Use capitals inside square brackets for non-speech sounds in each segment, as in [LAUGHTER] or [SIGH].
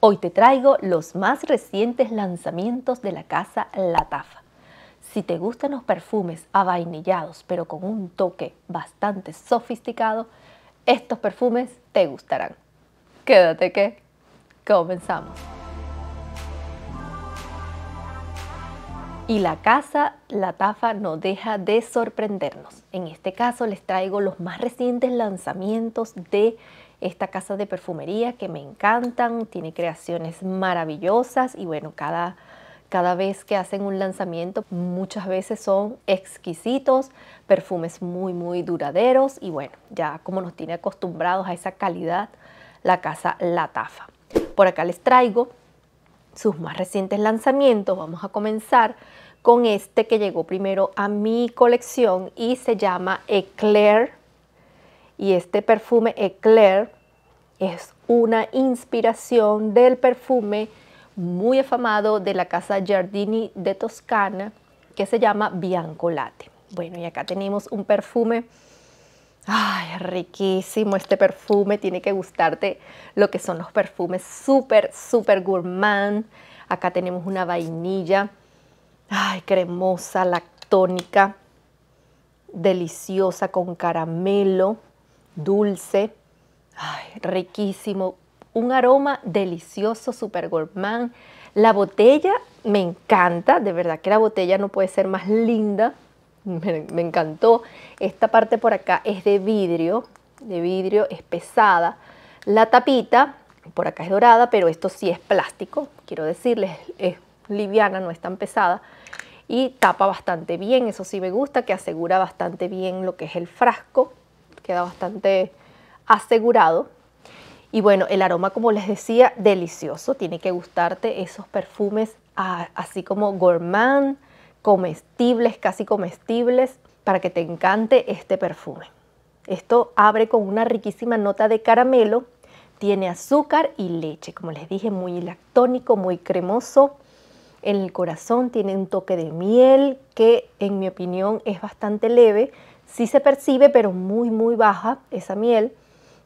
Hoy te traigo los más recientes lanzamientos de la casa La Tafa. Si te gustan los perfumes avainillados pero con un toque bastante sofisticado, estos perfumes te gustarán. Quédate que comenzamos. Y la casa La Tafa no deja de sorprendernos. En este caso les traigo los más recientes lanzamientos de esta casa de perfumería que me encantan, tiene creaciones maravillosas y bueno, cada, vez que hacen un lanzamiento muchas veces son exquisitos, perfumes muy muy duraderos y bueno, ya como nos tiene acostumbrados a esa calidad la casa La Tafa. Por acá les traigo sus más recientes lanzamientos, vamos a comenzar con este que llegó primero a mi colección y se llama Eclair y este perfume Eclair es una inspiración del perfume muy afamado de la casa Giardini de Toscana que se llama Biancolate. Bueno, y acá tenemos un perfume. Ay, riquísimo este perfume. Tiene que gustarte lo que son los perfumes súper, súper gourmand. Acá tenemos una vainilla. Ay, cremosa, lactónica. Deliciosa con caramelo dulce, riquísimo, un aroma delicioso, super gourmand. La botella me encanta, de verdad que la botella no puede ser más linda, me, me encantó. Esta parte por acá es de vidrio, de vidrio, es pesada. La tapita por acá es dorada, pero esto sí es plástico, quiero decirles, es liviana, no es tan pesada. Y tapa bastante bien, eso sí me gusta, que asegura bastante bien lo que es el frasco queda bastante asegurado. Y bueno, el aroma, como les decía, delicioso. Tiene que gustarte esos perfumes así como gourmand, comestibles, casi comestibles, para que te encante este perfume. Esto abre con una riquísima nota de caramelo. Tiene azúcar y leche, como les dije, muy lactónico, muy cremoso. En el corazón tiene un toque de miel que en mi opinión es bastante leve, Sí se percibe, pero muy, muy baja esa miel.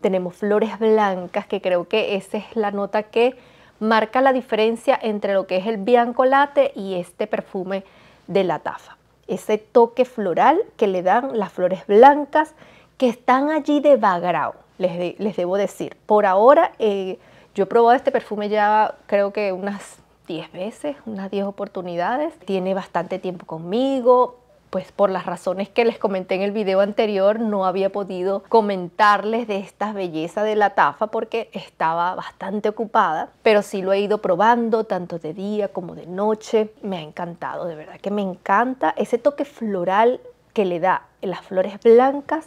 Tenemos flores blancas, que creo que esa es la nota que marca la diferencia entre lo que es el bianco latte y este perfume de la tafa. Ese toque floral que le dan las flores blancas que están allí de bagrao, les, debo decir. Por ahora, eh, yo he probado este perfume ya creo que unas 10 veces, unas 10 oportunidades. Tiene bastante tiempo conmigo, pues por las razones que les comenté en el video anterior no había podido comentarles de esta belleza de la tafa porque estaba bastante ocupada, pero sí lo he ido probando tanto de día como de noche. Me ha encantado, de verdad que me encanta ese toque floral que le da las flores blancas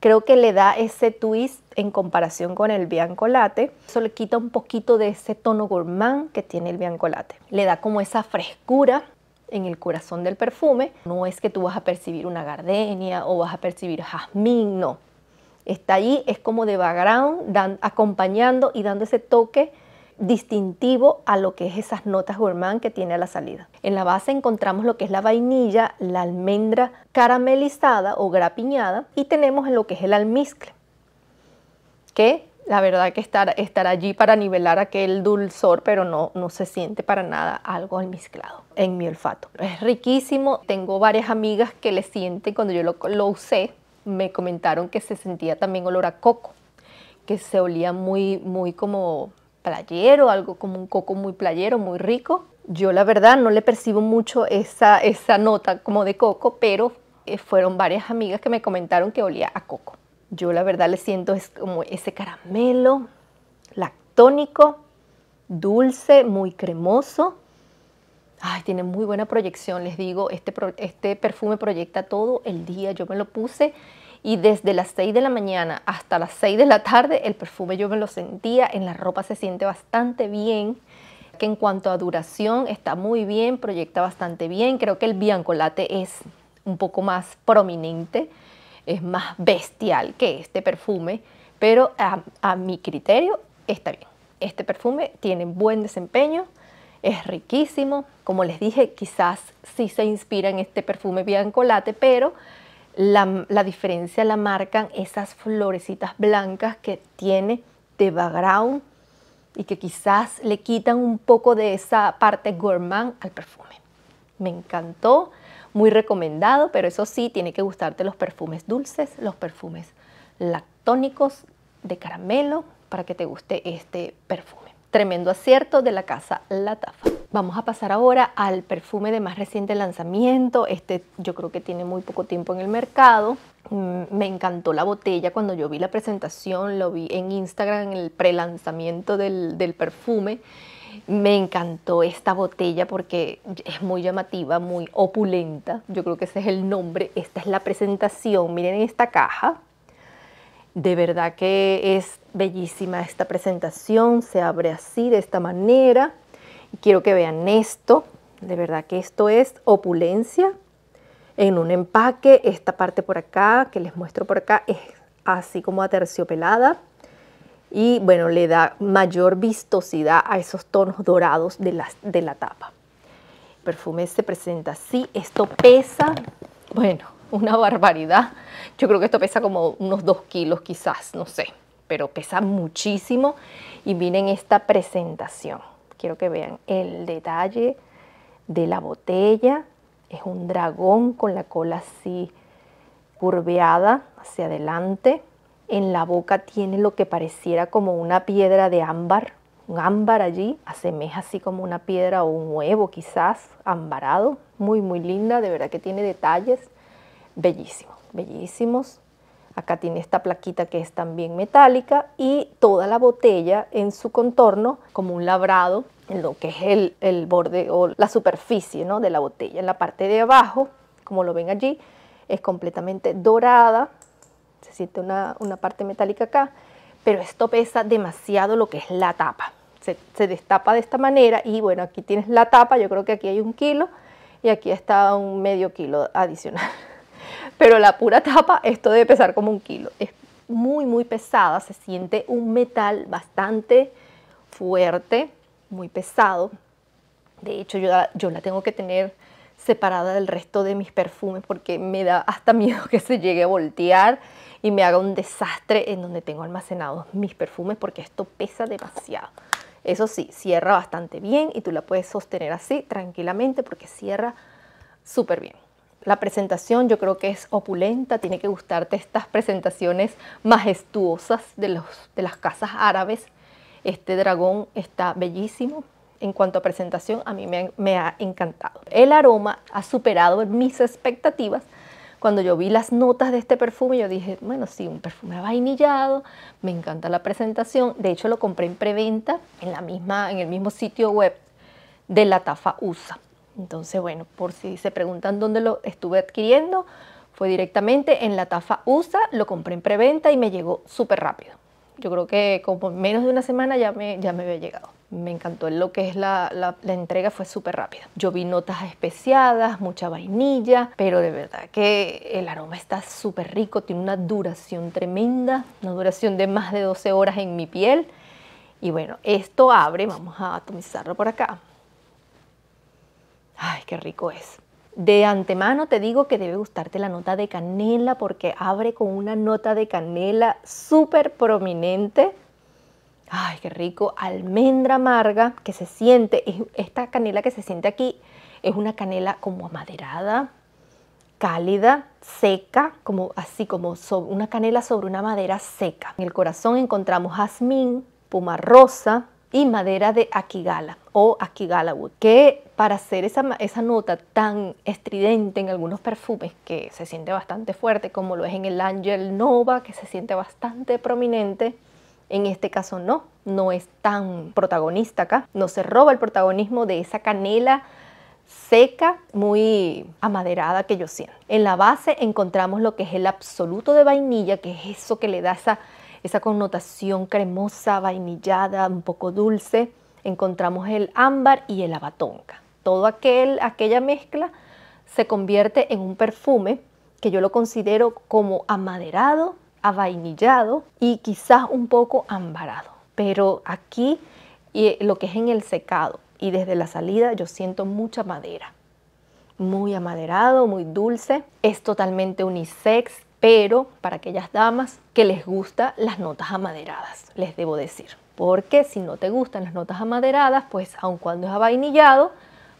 creo que le da ese twist en comparación con el biancolate. Eso le quita un poquito de ese tono gourmand que tiene el biancolate. Le da como esa frescura en el corazón del perfume. No es que tú vas a percibir una gardenia o vas a percibir jazmín, no. Está ahí, es como de background, acompañando y dando ese toque distintivo a lo que es esas notas gourmand que tiene a la salida. En la base encontramos lo que es la vainilla, la almendra caramelizada o grapiñada y tenemos lo que es el almizcle, que la verdad que estar, estar allí para nivelar aquel dulzor, pero no, no se siente para nada algo almizclado en mi olfato. Es riquísimo, tengo varias amigas que le sienten, cuando yo lo, lo usé, me comentaron que se sentía también olor a coco, que se olía muy, muy como playero, algo como un coco muy playero, muy rico. Yo la verdad no le percibo mucho esa, esa nota como de coco, pero eh, fueron varias amigas que me comentaron que olía a coco. Yo la verdad le siento es como ese caramelo lactónico, dulce, muy cremoso. Ay, tiene muy buena proyección, les digo, este, este perfume proyecta todo el día. Yo me lo puse y desde las 6 de la mañana hasta las 6 de la tarde el perfume yo me lo sentía, en la ropa se siente bastante bien, que en cuanto a duración está muy bien, proyecta bastante bien, creo que el biancolate es un poco más prominente es más bestial que este perfume, pero a, mi criterio está bien. Este perfume tiene buen desempeño, es riquísimo. Como les dije, quizás sí se inspira en este perfume Biancolate, pero la, la, diferencia la marcan esas florecitas blancas que tiene de background y que quizás le quitan un poco de esa parte gourmand al perfume. Me encantó, muy recomendado, pero eso sí, tiene que gustarte los perfumes dulces, los perfumes lactónicos de caramelo para que te guste este perfume. Tremendo acierto de la casa La Tafa. Vamos a pasar ahora al perfume de más reciente lanzamiento. Este yo creo que tiene muy poco tiempo en el mercado. Mm, me encantó la botella cuando yo vi la presentación, lo vi en Instagram en el pre lanzamiento del perfume me encantó esta botella porque es muy llamativa, muy opulenta. Yo creo que ese es el nombre. Esta es la presentación. Miren esta caja. De verdad que es bellísima esta presentación. Se abre así, de esta manera. Quiero que vean esto. De verdad que esto es opulencia en un empaque. Esta parte por acá, que les muestro por acá, es así como aterciopelada y bueno, le da mayor vistosidad a esos tonos dorados de la, tapa. perfume se presenta así, esto pesa, bueno, una barbaridad. Yo creo que esto pesa como unos 2 kilos quizás, no sé, pero pesa muchísimo y miren esta presentación. Quiero que vean el detalle de la botella, es un dragón con la cola así curveada hacia adelante en la boca tiene lo que pareciera como una piedra de ámbar, un ámbar allí, asemeja así como una piedra o un huevo quizás, ambarado, muy muy linda, de verdad que tiene detalles bellísimos, bellísimos. Acá tiene esta plaquita que es también metálica y toda la botella en su contorno como un labrado en lo que es el, el borde o la superficie ¿no? de la botella. En la parte de abajo, como lo ven allí, es completamente dorada, se siente una, parte metálica acá, pero esto pesa demasiado lo que es la tapa. Se, destapa de esta manera y bueno, aquí tienes la tapa, yo creo que aquí hay un kilo y aquí está un medio kilo adicional. [LAUGHS] Pero la pura tapa, esto debe pesar como un kilo. Es muy, muy pesada, se siente un metal bastante fuerte, muy pesado. De hecho, yo, yo la tengo que tener separada del resto de mis perfumes porque me da hasta [LAUGHS] miedo que se llegue a voltear y me haga un desastre en donde tengo almacenados mis perfumes porque esto pesa demasiado. Eso sí, cierra bastante bien y tú la puedes sostener así tranquilamente porque cierra súper bien. La presentación yo creo que es opulenta, tiene que gustarte estas presentaciones majestuosas de, los, de las casas árabes. Este dragón está bellísimo, en cuanto a presentación, a mí me, ha encantado. El aroma ha superado mis expectativas cuando yo vi las notas de este perfume, yo dije, bueno, sí, un perfume vainillado, me encanta la presentación. De hecho, lo compré en preventa en, la misma, en el mismo sitio web de la Tafa USA. Entonces, bueno, por si se preguntan dónde lo estuve adquiriendo, fue directamente en la Tafa USA, lo compré en preventa y me llegó súper rápido yo creo que como menos de una semana ya me, ya me había llegado. Me encantó lo que es la, la entrega, fue súper rápida. Yo vi notas especiadas, mucha vainilla, pero de verdad que el aroma está súper rico, tiene una duración tremenda, una duración de más de 12 horas en mi piel. Y bueno, esto abre, vamos a atomizarlo por acá. Ay, qué rico es. De antemano te digo que debe gustarte la nota de canela porque abre con una nota de canela súper prominente. Ay, qué rico. Almendra amarga que se siente. Esta canela que se siente aquí es una canela como amaderada, cálida, seca, como así como una canela sobre una madera seca. En el corazón encontramos jazmín, puma rosa, y madera de Akigala o Akigalawood, que para hacer esa, esa, nota tan estridente en algunos perfumes que se siente bastante fuerte, como lo es en el Angel Nova, que se siente bastante prominente, en este caso no, no es tan protagonista acá, no se roba el protagonismo de esa canela seca, muy amaderada que yo siento. En la base encontramos lo que es el absoluto de vainilla, que es eso que le da esa esa connotación cremosa, vainillada, un poco dulce. Encontramos el ámbar y el abatonca. Todo aquel, aquella mezcla se convierte en un perfume que yo lo considero como amaderado, avainillado y quizás un poco ambarado. Pero aquí eh, lo que es en el secado y desde la salida yo siento mucha madera. Muy amaderado, muy dulce, es totalmente unisex, pero para aquellas damas que les gusta las notas amaderadas, les debo decir. Porque si no te gustan las notas amaderadas, pues aun cuando es avainillado,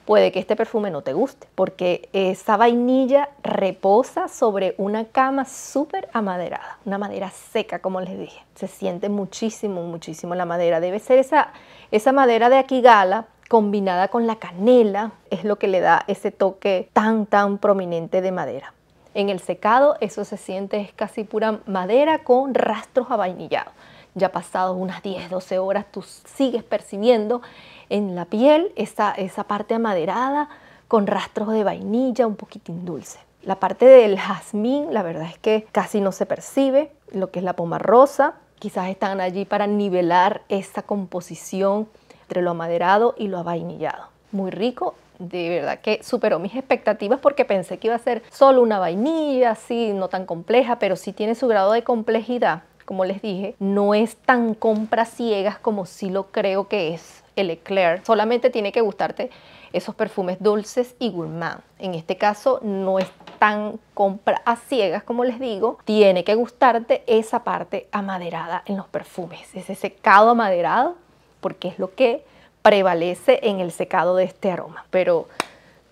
puede que este perfume no te guste, porque esa vainilla reposa sobre una cama súper amaderada, una madera seca, como les dije. Se siente muchísimo, muchísimo la madera. Debe ser esa, esa madera de aquigala combinada con la canela es lo que le da ese toque tan tan prominente de madera. En el secado eso se siente es casi pura madera con rastros avainillados. Ya pasados unas 10, 12 horas tú sigues percibiendo en la piel esa, esa parte amaderada con rastros de vainilla un poquitín dulce. La parte del jazmín, la verdad es que casi no se percibe, lo que es la poma rosa, quizás están allí para nivelar esa composición entre lo amaderado y lo avainillado. Muy rico de verdad que superó mis expectativas porque pensé que iba a ser solo una vainilla, así, no tan compleja, pero sí tiene su grado de complejidad. Como les dije, no es tan compras ciegas como sí lo creo que es el eclair. Solamente tiene que gustarte esos perfumes dulces y gourmand. En este caso no es tan compra a ciegas como les digo, tiene que gustarte esa parte amaderada en los perfumes, ese secado amaderado porque es lo que prevalece en el secado de este aroma. Pero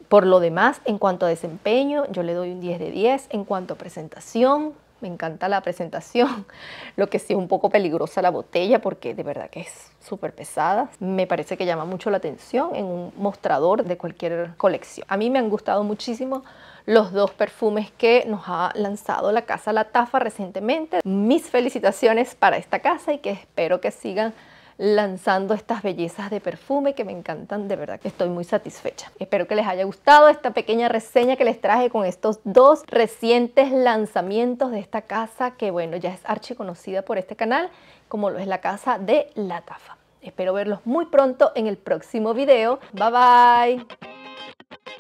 por lo demás, en cuanto a desempeño, yo le doy un 10 de 10. En cuanto a presentación, me encanta la presentación, [LAUGHS] lo que sí es un poco peligrosa la botella porque de verdad que es súper pesada. Me parece que llama mucho la atención en un mostrador de cualquier colección. A mí me han gustado muchísimo los dos perfumes que nos ha lanzado la casa La Tafa recientemente. Mis felicitaciones para esta casa y que espero que sigan lanzando estas bellezas de perfume que me encantan, de verdad que estoy muy satisfecha. Espero que les haya gustado esta pequeña reseña que les traje con estos dos recientes lanzamientos de esta casa que bueno, ya es archiconocida por este canal como lo es la casa de La Tafa. Espero verlos muy pronto en el próximo video. Bye bye.